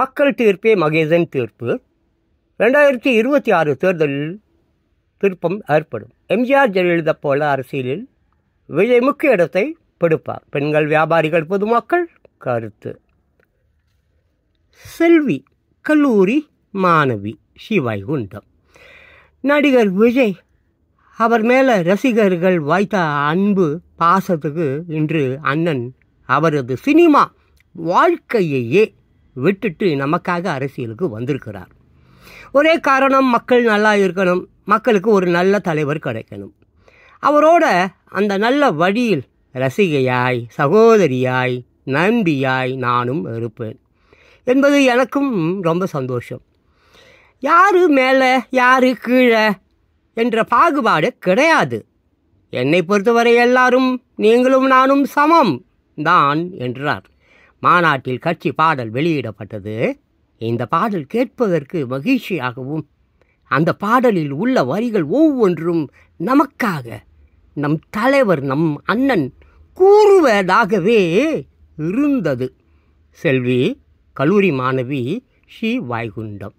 மக்கள் தீர்ப்பே மகேசன் தீர்ப்பு ரெண்டாயிரத்தி இருபத்தி ஆறு தேர்தலில் திருப்பம் ஏற்படும் எம்ஜிஆர் ஜெயலலிதா போல அரசியலில் விஜய் முக்கிய இடத்தை பெடுப்பார் பெண்கள் வியாபாரிகள் பொதுமக்கள் கருத்து செல்வி கல்லூரி மாணவி குண்டம் நடிகர் விஜய் அவர் மேலே ரசிகர்கள் வாய்த்த அன்பு பாசத்துக்கு இன்று அண்ணன் அவரது சினிமா வாழ்க்கையையே விட்டுட்டு நமக்காக அரசியலுக்கு வந்திருக்கிறார் ஒரே காரணம் மக்கள் நல்லா இருக்கணும் மக்களுக்கு ஒரு நல்ல தலைவர் கிடைக்கணும் அவரோட அந்த நல்ல வழியில் ரசிகையாய் சகோதரியாய் நம்பியாய் நானும் இருப்பேன் என்பது எனக்கும் ரொம்ப சந்தோஷம் யார் மேலே யார் கீழே என்ற பாகுபாடு கிடையாது என்னை பொறுத்தவரை எல்லாரும் நீங்களும் நானும் சமம் தான் என்றார் மாநாட்டில் கட்சி பாடல் வெளியிடப்பட்டது இந்த பாடல் கேட்பதற்கு மகிழ்ச்சியாகவும் அந்த பாடலில் உள்ள வரிகள் ஒவ்வொன்றும் நமக்காக நம் தலைவர் நம் அண்ணன் கூறுவதாகவே இருந்தது செல்வி கல்லூரி மாணவி ஸ்ரீ வாய்குண்டம்